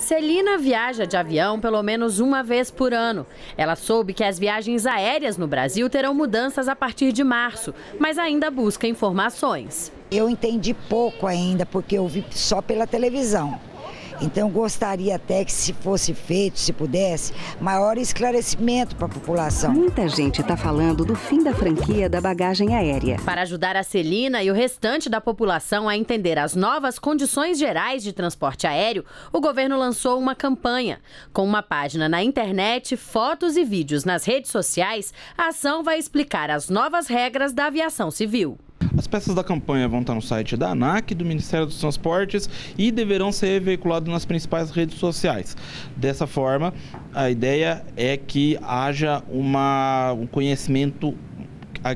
Celina viaja de avião pelo menos uma vez por ano. Ela soube que as viagens aéreas no Brasil terão mudanças a partir de março, mas ainda busca informações. Eu entendi pouco ainda, porque eu vi só pela televisão. Então gostaria até que se fosse feito, se pudesse, maior esclarecimento para a população. Muita gente está falando do fim da franquia da bagagem aérea. Para ajudar a Celina e o restante da população a entender as novas condições gerais de transporte aéreo, o governo lançou uma campanha. Com uma página na internet, fotos e vídeos nas redes sociais, a ação vai explicar as novas regras da aviação civil. As peças da campanha vão estar no site da ANAC, do Ministério dos Transportes e deverão ser veiculadas nas principais redes sociais. Dessa forma, a ideia é que haja uma, um conhecimento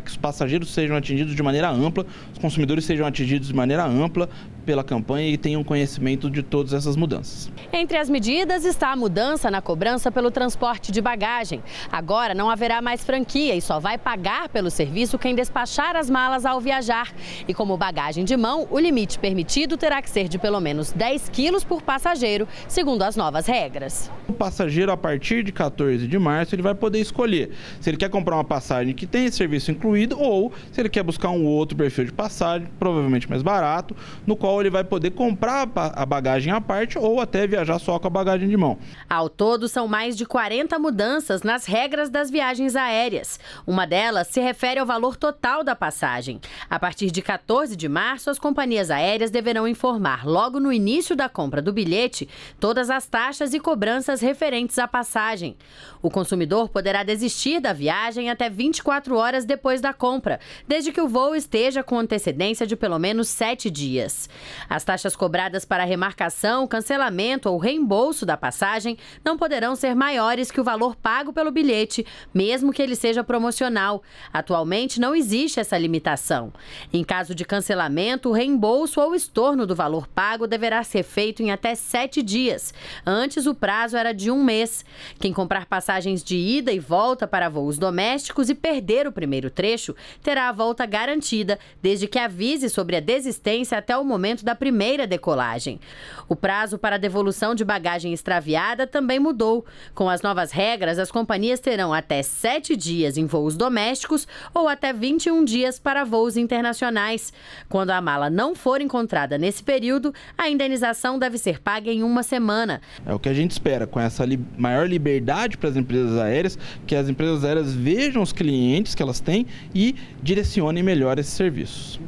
que os passageiros sejam atingidos de maneira ampla, os consumidores sejam atingidos de maneira ampla pela campanha e tenham conhecimento de todas essas mudanças. Entre as medidas está a mudança na cobrança pelo transporte de bagagem. Agora não haverá mais franquia e só vai pagar pelo serviço quem despachar as malas ao viajar. E como bagagem de mão, o limite permitido terá que ser de pelo menos 10 quilos por passageiro, segundo as novas regras. O passageiro, a partir de 14 de março, ele vai poder escolher se ele quer comprar uma passagem que tem esse serviço incluído ou se ele quer buscar um outro perfil de passagem, provavelmente mais barato, no qual ele vai poder comprar a bagagem à parte ou até viajar só com a bagagem de mão. Ao todo, são mais de 40 mudanças nas regras das viagens aéreas. Uma delas se refere ao valor total da passagem. A partir de 14 de março, as companhias aéreas deverão informar, logo no início da compra do bilhete, todas as taxas e cobranças referentes à passagem. O consumidor poderá desistir da viagem até 24 horas depois da compra, desde que o voo esteja com antecedência de pelo menos 7 dias. As taxas cobradas para remarcação, cancelamento ou reembolso da passagem não poderão ser maiores que o valor pago pelo bilhete, mesmo que ele seja promocional. Atualmente não existe essa limitação. Em caso de cancelamento, o reembolso ou estorno do valor pago deverá ser feito em até sete dias. Antes, o prazo era de um mês. Quem comprar passagens de ida e volta para voos domésticos e perder o primeiro trecho terá a volta garantida, desde que avise sobre a desistência até o momento momento da primeira decolagem. O prazo para devolução de bagagem extraviada também mudou. Com as novas regras, as companhias terão até sete dias em voos domésticos ou até 21 dias para voos internacionais. Quando a mala não for encontrada nesse período, a indenização deve ser paga em uma semana. É o que a gente espera, com essa li maior liberdade para as empresas aéreas, que as empresas aéreas vejam os clientes que elas têm e direcionem melhor esses serviços.